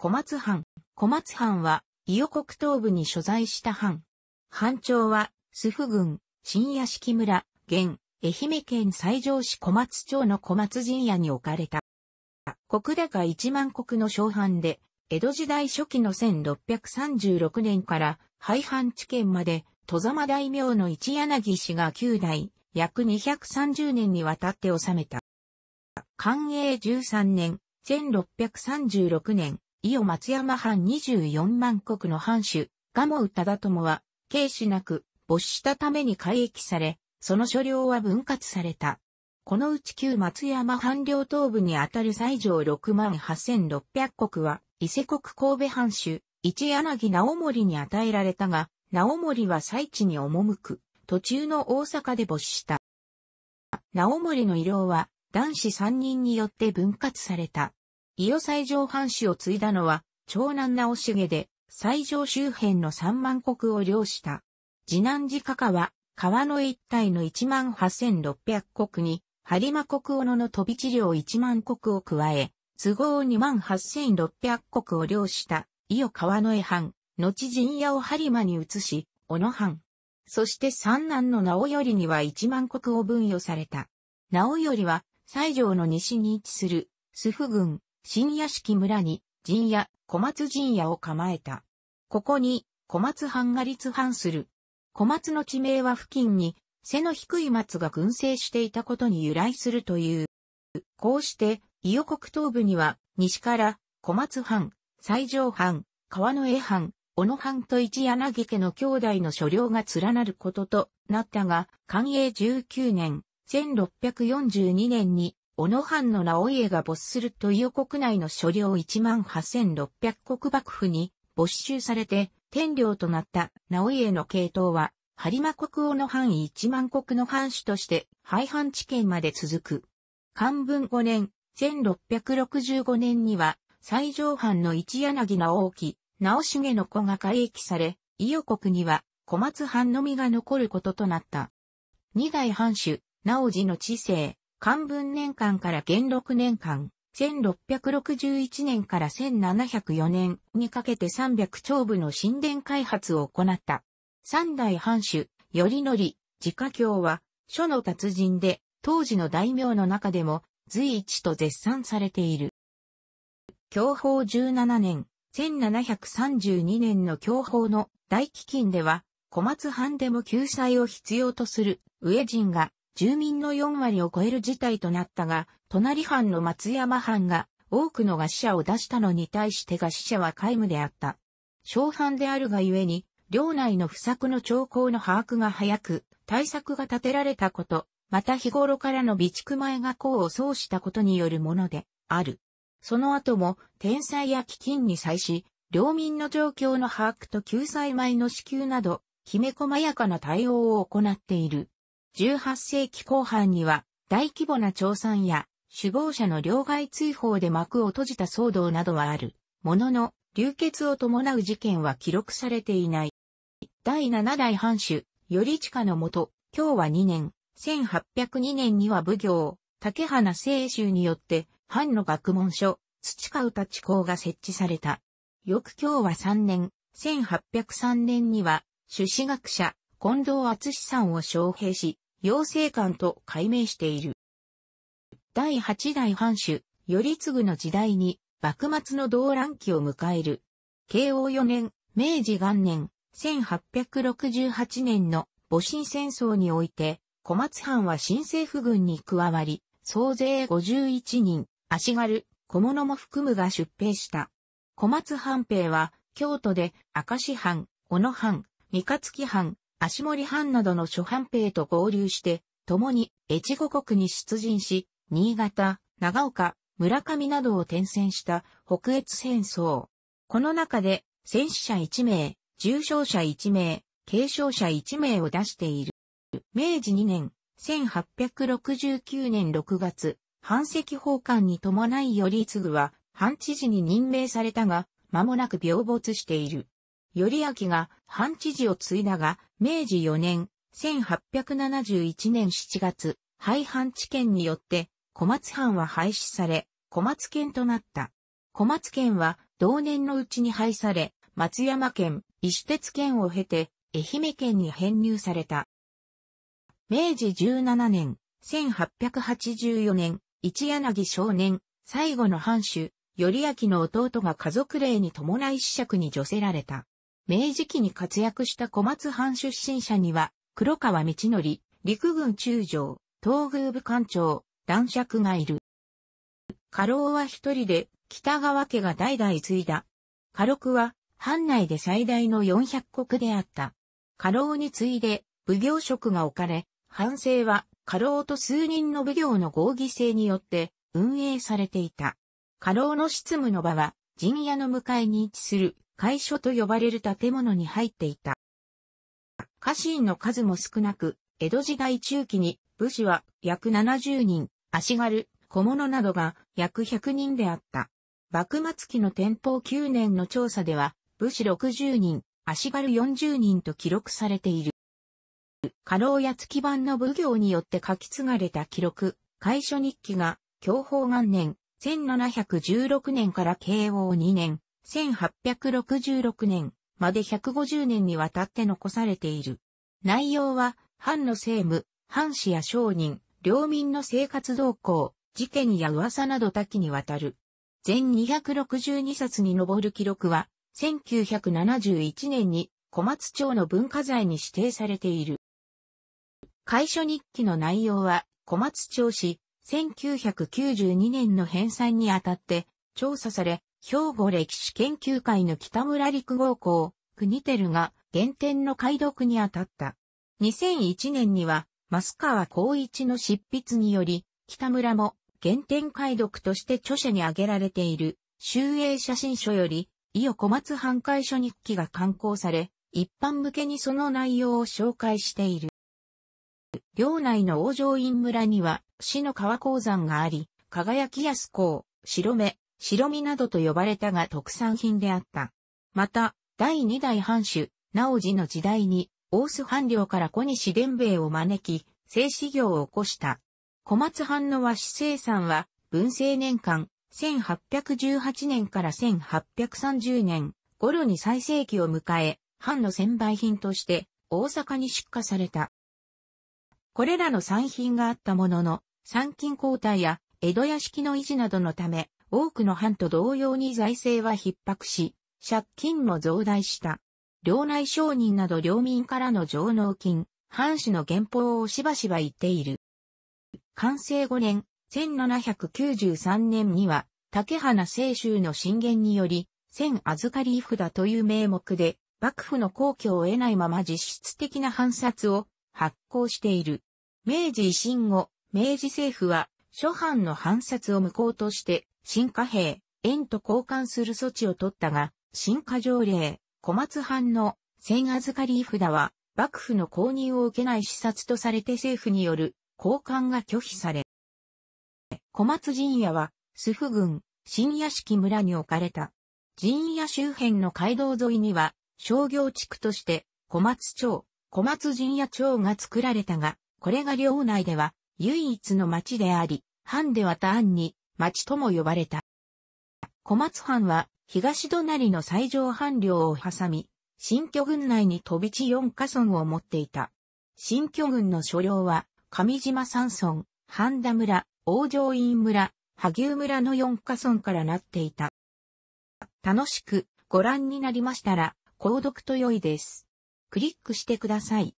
小松藩。小松藩は、伊予国東部に所在した藩。藩長は、須府郡、新屋敷村、現、愛媛県西条市小松町の小松陣屋に置かれた。国高一万国の小藩で、江戸時代初期の1636年から廃藩地県まで、戸様大名の一柳氏が9代、約230年にわたって治めた。寛永13年、1636年、伊予松山藩24万国の藩主、賀茂忠友は、軽視なく、没したために改役され、その所領は分割された。このうち旧松山藩領東部にあたる西条6万8600国は、伊勢国神戸藩主、一柳直盛に与えられたが、直盛は最地に赴く、途中の大阪で没した。直盛の医療は、男子3人によって分割された。伊予西条藩士を継いだのは、長男直重で、西条周辺の三万国を領した。次男寺家家は、川の一帯の一万八千六百国に、播磨国小野の飛び地領一万国を加え、都合二万八千六百国を領した、伊予川の江藩、後陣屋を播磨に移し、小野藩。そして三男の直頼には一万国を分与された。直頼は、西条の西に位置する、須府郡、新屋敷村に、陣屋、小松陣屋を構えた。ここに、小松藩が立藩する。小松の地名は付近に、背の低い松が群生していたことに由来するという。こうして、伊予国東部には、西から、小松藩、西条藩、川野江藩、小野藩と一柳家の兄弟の所領が連なることとなったが、寛永19年、1642年に小野藩の直家が没すると伊予国内の所領18,600国幕府に没収されて天領となった直家の系統は、播磨国王の範囲1万国の藩主として廃藩置県まで続く。漢文5年、1665年には、西条藩の一柳直樹、直重の子が改易され、伊予国には小松藩のみが残ることとなった。二代藩主、直次の知性、漢文年間から元禄年間、1661年から1704年にかけて300丁部の神殿開発を行った。三代藩主、頼則、自家教は、書の達人で、当時の大名の中でも、随一と絶賛されている。教法17年、1732年の教法の大飢饉では、小松藩でも救済を必要とする上人が住民の4割を超える事態となったが、隣藩の松山藩が多くの餓死者を出したのに対して餓死者は皆無であった。小藩であるがゆえに、領内の不作の兆候の把握が早く、対策が立てられたこと、また日頃からの備蓄前が功を奏したことによるものである。その後も、天災や飢饉に際し、領民の状況の把握と救済米の支給など、きめ細やかな対応を行っている。18世紀後半には大規模な調査や首謀者の両外追放で幕を閉じた騒動などはある。ものの、流血を伴う事件は記録されていない。第7代藩主、頼近のもと、今日は2年、1802年には武行、竹花清州によって、藩の学問所、土川立ち校が設置された。翌今日は3年、1803年には、朱子学者、近藤厚さんを招聘し、養成官と改名している。第八代藩主、頼次の時代に、幕末の動乱期を迎える。慶応4年、明治元年、1868年の戊辰戦争において、小松藩は新政府軍に加わり、総勢51人、足軽、小物も含むが出兵した。小松藩兵は、京都で、明石藩、小野藩、三日月藩、足森藩などの諸藩兵と合流して、共に越後国に出陣し、新潟、長岡、村上などを転戦した北越戦争。この中で戦死者1名、重傷者1名、軽傷者1名を出している。明治2年、1869年6月、藩籍奉還に伴い頼次は、藩知事に任命されたが、間もなく病没している。頼明が藩知事を継いだが、明治4年、1871年7月、廃藩置県によって、小松藩は廃止され、小松県となった。小松県は同年のうちに廃され、松山県、石鉄県を経て、愛媛県に編入された。明治17年、1884年、一柳少年、最後の藩主、頼明の弟が家族令に伴い子爵に除せられた。明治期に活躍した小松藩出身者には、黒川道則、陸軍中将、東宮部官長、男爵がいる。家老は一人で、北川家が代々継いだ。家禄は、藩内で最大の400国であった。家老に次いで、奉行職が置かれ、藩政は、家老と数人の奉行の合議制によって、運営されていた。家老の執務の場は、陣屋の向かいに位置する、会所と呼ばれる建物に入っていた。家臣の数も少なく、江戸時代中期に武士は約70人、足軽、小物などが約100人であった。幕末期の天保9年の調査では、武士60人、足軽40人と記録されている。家老や月版の奉行によって書き継がれた記録、会所日記が、享保元年、1716年から慶応2年、1866年まで150年にわたって残されている。内容は、藩の政務、藩士や商人、領民の生活動向、事件や噂など多岐にわたる。全262冊に上る記録は、1971年に小松町の文化財に指定されている。会所日記の内容は、小松町市、1992年の返済にあたって調査され、兵庫歴史研究会の北村陸豪校、国ルが原点の解読に当たった。2001年には、増川光一の執筆により、北村も原点解読として著者に挙げられている、集英写真書より、伊予小松半壊書日記が刊行され、一般向けにその内容を紹介している。領内の王城院村には、市の川鉱山があり、輝き安港、白目、白身などと呼ばれたが特産品であった。また、第二代藩主、直治の時代に、大須藩領から小西伝兵衛を招き、製紙業を起こした。小松藩の和紙生産は、文政年間、1818年から1830年頃に最盛期を迎え、藩の専売品として大阪に出荷された。これらの産品があったものの、参勤交代や江戸屋敷の維持などのため、多くの藩と同様に財政は逼迫し、借金も増大した。領内商人など領民からの上納金、藩主の原法をしばしば言っている。完成5年、1793年には、竹花清州の進言により、千預かり札という名目で、幕府の皇居を得ないまま実質的な藩札を発行している。明治維新後、明治政府は、諸藩の藩札を無効として、新貨幣、円と交換する措置を取ったが、新貨条例、小松藩の千預かり札は、幕府の公認を受けない視察とされて政府による交換が拒否され、小松陣屋は、須府郡、新屋敷村に置かれた。陣屋周辺の街道沿いには、商業地区として、小松町、小松陣屋町が作られたが、これが領内では、唯一の町であり、藩では他案に、町とも呼ばれた。小松藩は東隣の最上藩領を挟み、新居郡内に飛び地4カ村を持っていた。新居郡の所領は上島山村、半田村、王城院村、萩生村の4カ村からなっていた。楽しくご覧になりましたら、購読と良いです。クリックしてください。